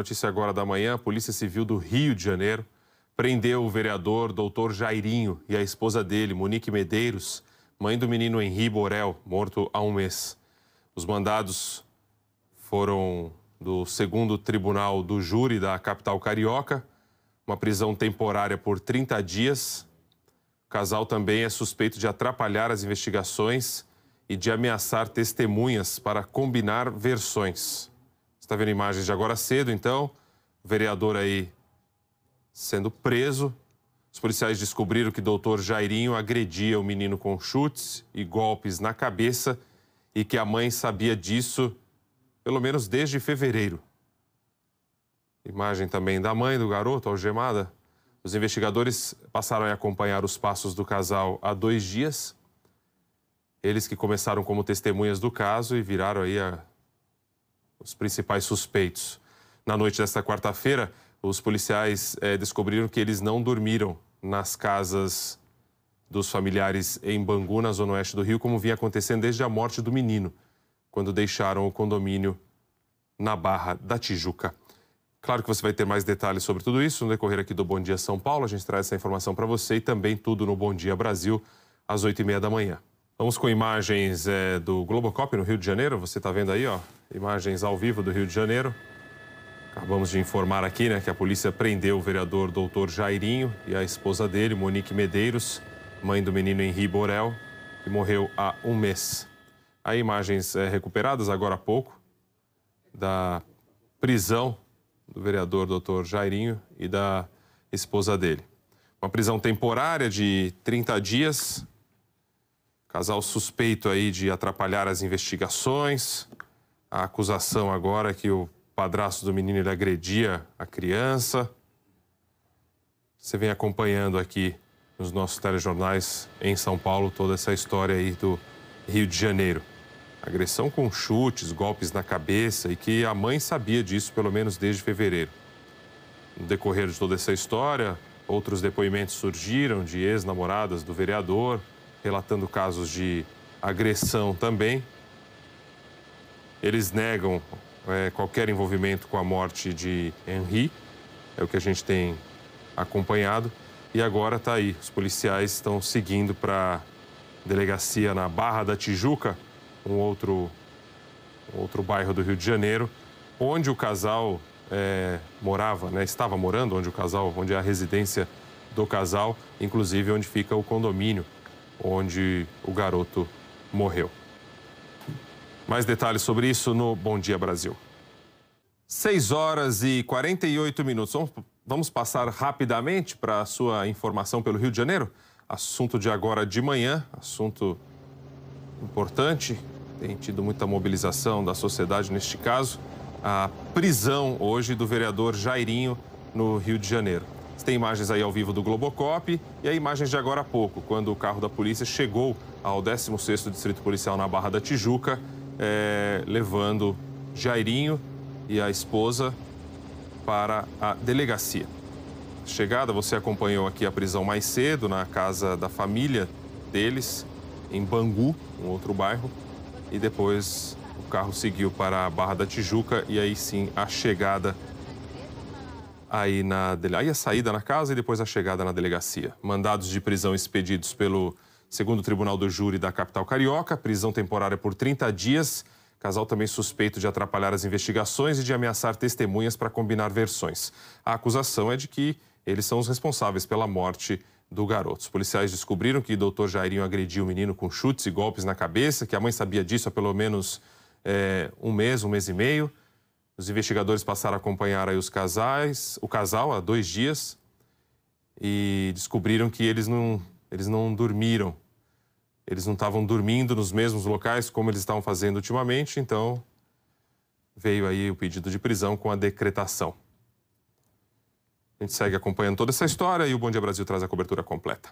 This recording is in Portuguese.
notícia agora da manhã, a Polícia Civil do Rio de Janeiro prendeu o vereador doutor Jairinho e a esposa dele, Monique Medeiros, mãe do menino Henri Borel, morto há um mês. Os mandados foram do segundo tribunal do júri da capital carioca, uma prisão temporária por 30 dias. O casal também é suspeito de atrapalhar as investigações e de ameaçar testemunhas para combinar versões está vendo imagens de agora cedo, então. O vereador aí sendo preso. Os policiais descobriram que o doutor Jairinho agredia o menino com chutes e golpes na cabeça e que a mãe sabia disso pelo menos desde fevereiro. Imagem também da mãe do garoto, algemada. Os investigadores passaram a acompanhar os passos do casal há dois dias. Eles que começaram como testemunhas do caso e viraram aí a os principais suspeitos. Na noite desta quarta-feira, os policiais é, descobriram que eles não dormiram nas casas dos familiares em Bangu, na zona oeste do Rio, como vinha acontecendo desde a morte do menino, quando deixaram o condomínio na Barra da Tijuca. Claro que você vai ter mais detalhes sobre tudo isso no decorrer aqui do Bom Dia São Paulo. A gente traz essa informação para você e também tudo no Bom Dia Brasil, às 8h30 da manhã. Vamos com imagens é, do Globocop no Rio de Janeiro. Você está vendo aí, ó, Imagens ao vivo do Rio de Janeiro. Acabamos de informar aqui né, que a polícia prendeu o vereador doutor Jairinho e a esposa dele, Monique Medeiros, mãe do menino Henri Borel, que morreu há um mês. Há imagens é, recuperadas agora há pouco da prisão do vereador doutor Jairinho e da esposa dele. Uma prisão temporária de 30 dias. Casal suspeito aí de atrapalhar as investigações a acusação agora é que o padrasto do menino ele agredia a criança. Você vem acompanhando aqui nos nossos telejornais em São Paulo toda essa história aí do Rio de Janeiro. Agressão com chutes, golpes na cabeça e que a mãe sabia disso pelo menos desde fevereiro. No decorrer de toda essa história, outros depoimentos surgiram de ex-namoradas do vereador, relatando casos de agressão também. Eles negam é, qualquer envolvimento com a morte de Henri, é o que a gente tem acompanhado. E agora está aí, os policiais estão seguindo para delegacia na Barra da Tijuca, um outro, um outro bairro do Rio de Janeiro, onde o casal é, morava, né? estava morando, onde o casal, onde é a residência do casal, inclusive onde fica o condomínio onde o garoto morreu. Mais detalhes sobre isso no Bom Dia Brasil. 6 horas e 48 minutos. Vamos passar rapidamente para a sua informação pelo Rio de Janeiro? Assunto de agora de manhã, assunto importante, tem tido muita mobilização da sociedade neste caso. A prisão hoje do vereador Jairinho no Rio de Janeiro. Você tem imagens aí ao vivo do Globocop e a imagens de agora há pouco, quando o carro da polícia chegou ao 16º Distrito Policial na Barra da Tijuca é, levando Jairinho e a esposa para a delegacia. Chegada, você acompanhou aqui a prisão mais cedo, na casa da família deles, em Bangu, um outro bairro, e depois o carro seguiu para a Barra da Tijuca e aí sim a chegada aí na aí a saída na casa e depois a chegada na delegacia. Mandados de prisão expedidos pelo Segundo o Tribunal do Júri da capital carioca, prisão temporária por 30 dias. Casal também suspeito de atrapalhar as investigações e de ameaçar testemunhas para combinar versões. A acusação é de que eles são os responsáveis pela morte do garoto. Os policiais descobriram que o doutor Jairinho agrediu o menino com chutes e golpes na cabeça, que a mãe sabia disso há pelo menos é, um mês, um mês e meio. Os investigadores passaram a acompanhar aí os casais, o casal há dois dias e descobriram que eles não eles não dormiram. Eles não estavam dormindo nos mesmos locais como eles estavam fazendo ultimamente, então veio aí o pedido de prisão com a decretação. A gente segue acompanhando toda essa história e o Bom Dia Brasil traz a cobertura completa.